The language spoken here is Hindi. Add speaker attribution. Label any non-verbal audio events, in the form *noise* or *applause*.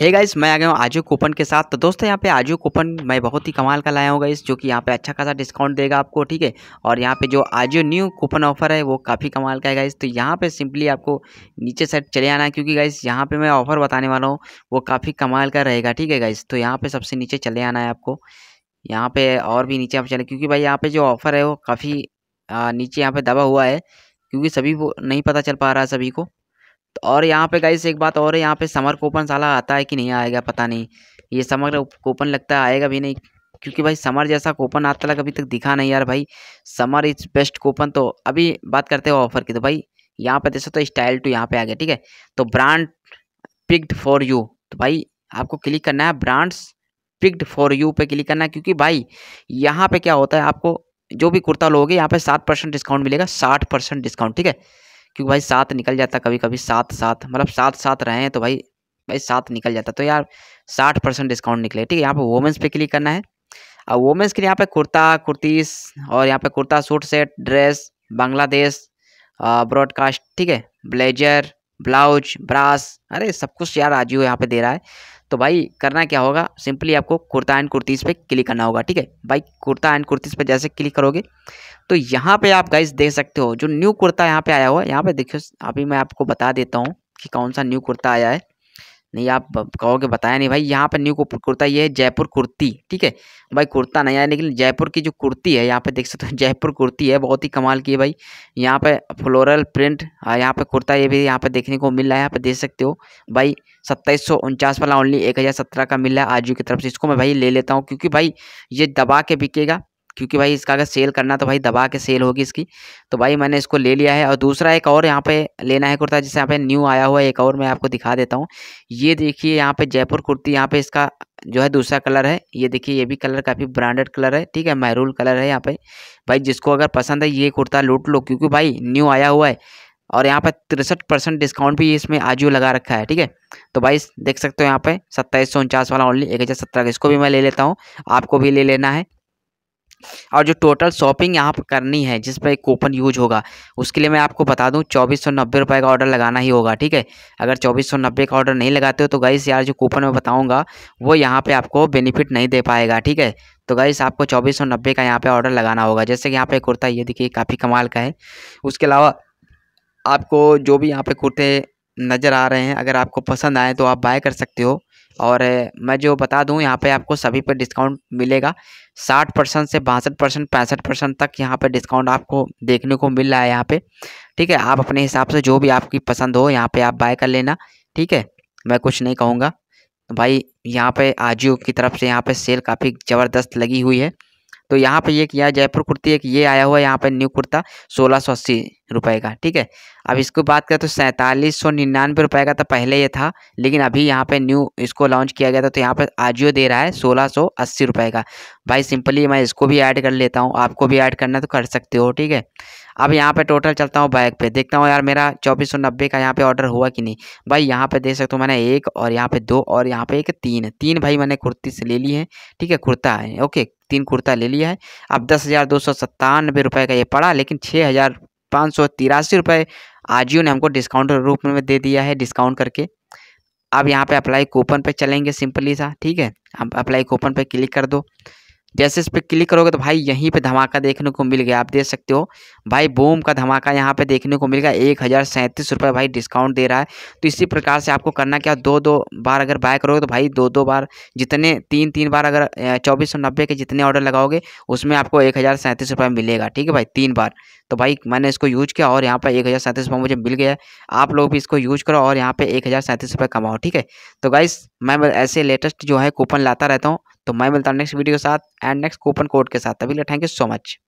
Speaker 1: हे गाइस मैं आ गया हूँ आजू कूपन के साथ तो दोस्तों यहाँ पे आजू कूपन मैं बहुत ही कमाल का लाया हूँ गाइस जो कि यहाँ पे अच्छा खासा डिस्काउंट देगा आपको ठीक है और यहाँ पे जो आजियो न्यू कूपन ऑफर है वो काफ़ी कमाल का है गाइस तो यहाँ पे सिंपली आपको नीचे साइड चले आना है क्योंकि गाइस यहाँ पर मैं ऑफर बताने वाला हूँ वो काफ़ी कमाल का रहेगा ठीक है गाइस तो यहाँ पर सबसे नीचे चले आना है आपको यहाँ पर और भी नीचे आप चले क्योंकि भाई यहाँ पर जो ऑफर है वो काफ़ी नीचे यहाँ पर दबा हुआ है क्योंकि सभी को नहीं पता चल पा रहा है सभी को और यहाँ पे गाइस एक बात और है यहाँ पे समर कूपन साला आता है कि नहीं आएगा पता नहीं ये समर कूपन लगता है आएगा भी नहीं क्योंकि भाई समर जैसा कूपन आता तक अभी तक दिखा नहीं यार भाई समर इज बेस्ट कूपन तो अभी बात करते हो ऑफर की तो भाई यहाँ पे देखो तो स्टाइल टू यहाँ पे आ गया ठीक है तो ब्रांड पिक्ड फॉर यू तो भाई आपको क्लिक करना है ब्रांड्स पिक्ड फॉर यू पे क्लिक करना है क्योंकि भाई यहाँ पे क्या होता है आपको जो भी कुर्ता लोगे यहाँ पे सात परसेंट डिस्काउंट मिलेगा साठ परसेंट डिस्काउंट ठीक है क्योंकि भाई सात निकल जाता कभी कभी सात सात मतलब सात साथ रहें तो भाई भाई सात निकल जाता तो यार साठ परसेंट डिस्काउंट निकले ठीक है यहाँ पर वोमेंस पे क्लिक करना है और वोमेंस के लिए यहाँ पे कुर्ता कुर्तीस और यहाँ पे kurta suit set dress Bangladesh broadcast ठीक है ब्लेजर ब्लाउज ब्रास अरे सब कुछ यार आज यहाँ पे दे रहा है तो भाई करना क्या होगा सिंपली आपको कुर्ता एंड कुर्तीज़ पे क्लिक करना होगा ठीक है भाई कुर्ता एंड कुर्तीज़ पे जैसे क्लिक करोगे तो यहाँ पे आप गाइस देख सकते हो जो न्यू कुर्ता यहाँ पे आया हुआ है यहाँ पे देखियो अभी मैं आपको बता देता हूँ कि कौन सा न्यू कुर्ता आया है नहीं आप कहोगे बताया नहीं भाई यहाँ पर न्यू कुर्ता ये है जयपुर कुर्ती ठीक है भाई कुर्ता नहीं आया लेकिन जयपुर की जो कुर्ती है यहाँ पे देख सकते हो *laughs* जयपुर कुर्ती है बहुत ही कमाल की है भाई यहाँ पे फ्लोरल प्रिंट यहाँ पे कुर्ता ये भी यहाँ पे देखने को मिल रहा है यहाँ पे देख सकते हो भाई सत्ताईस सौ उनचास वाला ओनली एक हज़ार सत्रह का मिल रहा है आजू की तरफ से इसको मैं भाई ले लेता हूँ क्योंकि भाई ये दबा के बिकेगा क्योंकि भाई इसका अगर सेल करना तो भाई दबा के सेल होगी इसकी तो भाई मैंने इसको ले लिया है और दूसरा एक और यहाँ पे लेना है कुर्ता जिससे यहाँ पे न्यू आया हुआ है एक और मैं आपको दिखा देता हूँ ये देखिए यहाँ पे जयपुर कुर्ती यहाँ पे इसका जो है दूसरा कलर है ये देखिए ये भी कलर काफ़ी ब्रांडेड कलर है ठीक है महरूल कलर है यहाँ पर भाई जिसको अगर पसंद है ये कुर्ता लूट लो क्योंकि भाई न्यू आया हुआ है और यहाँ पर तिरसठ परसेंट डिस्काउंट भी इसमें आजियो लगा रखा है ठीक है तो भाई देख सकते हो यहाँ पे सत्ताईस सौ उनचास वाला ओनली एक हज़ार सत्रह का इसको भी मैं ले लेता हूँ आपको भी ले लेना है और जो टोटल शॉपिंग यहाँ पर करनी है जिस पर कूपन यूज होगा उसके लिए मैं आपको बता दूँ चौबीस सौ नब्बे रुपये का ऑर्डर लगाना ही होगा ठीक है अगर चौबीस सौ नब्बे का ऑर्डर नहीं लगाते हो तो गाइस यार जो कूपन मैं बताऊँगा वो यहाँ पर आपको बेनिफिट नहीं दे पाएगा ठीक है तो गाइस आपको चौबीस सौ नब्बे का यहाँ पर ऑर्डर लगाना होगा जैसे कि यहाँ पर कुर्ता ये देखिए काफ़ी कमाल का है उसके अलावा आपको जो भी यहाँ पे कुर्ते नज़र आ रहे हैं अगर आपको पसंद आए तो आप बाय कर सकते हो और मैं जो बता दूं यहाँ पे आपको सभी पर डिस्काउंट मिलेगा साठ परसेंट से बासठ परसेंट पैंसठ परसेंट तक यहाँ पर डिस्काउंट आपको देखने को मिल रहा है यहाँ पे ठीक है आप अपने हिसाब से जो भी आपकी पसंद हो यहाँ पे आप बाय कर लेना ठीक है मैं कुछ नहीं कहूँगा भाई यहाँ पे आजियो की तरफ से यहाँ पे सेल काफ़ी ज़बरदस्त लगी हुई है तो यहाँ पे ये किया जयपुर कुर्ती एक ये आया हुआ है यहाँ पे न्यू कुर्ता सोलह सौ अस्सी रुपये का ठीक है अब इसको बात करें तो सैंतालीस सौ निन्यानवे रुपये का तो पहले ये था लेकिन अभी यहाँ पे न्यू इसको लॉन्च किया गया था तो यहाँ पे आजियो दे रहा है सोलह सौ अस्सी रुपये का भाई सिंपली मैं इसको भी ऐड कर लेता हूँ आपको भी ऐड करना तो कर सकते हो ठीक है अब यहाँ पे टोटल चलता हूँ बैग पे देखता हूँ यार मेरा चौबीस सौ नब्बे का यहाँ पे ऑर्डर हुआ कि नहीं भाई यहाँ पे देख सकते हो मैंने एक और यहाँ पे दो और यहाँ पे एक तीन तीन भाई मैंने कुर्ती से ले ली है ठीक है कुर्ता है ओके तीन कुर्ता ले लिया है अब दस हज़ार दो सौ सत्तानवे रुपये का ये पड़ा लेकिन छः हज़ार पाँच सौ तिरासी रुपये आजियो ने हमको डिस्काउंट रूप में दे दिया है डिस्काउंट करके अब यहाँ पे अप्लाई कूपन पे चलेंगे सिंपली सा ठीक है अब अप्लाई कूपन पे क्लिक कर दो जैसे इस पर क्लिक करोगे तो भाई यहीं पे धमाका देखने को मिल गया आप देख सकते हो भाई बूम का धमाका यहाँ पे देखने को मिल गया एक हज़ार सैंतीस रुपये भाई डिस्काउंट दे रहा है तो इसी प्रकार से आपको करना क्या दो दो बार अगर बाय करोगे तो भाई दो दो बार जितने तीन तीन बार अगर चौबीस सौ नब्बे के जितने ऑर्डर लगाओगे उसमें आपको एक हज़ार सैंतीस रुपये मिलेगा ठीक है भाई तीन बार तो भाई मैंने इसको यूज किया और यहाँ पर एक हज़ार सैंतीस रुपये मुझे मिल गया आप लोग भी इसको यूज करो और यहाँ पर एक हज़ार सैंतीस रुपये कमाओ ठीक है तो गाइस मैं ऐसे लेटेस्ट जो है कूपन लाता रहता हूँ तो मैं मिलता हूँ नेक्स्ट वीडियो के साथ एंड नेक्स्ट कूपन कोड के साथ अभी थैंक यू सो मच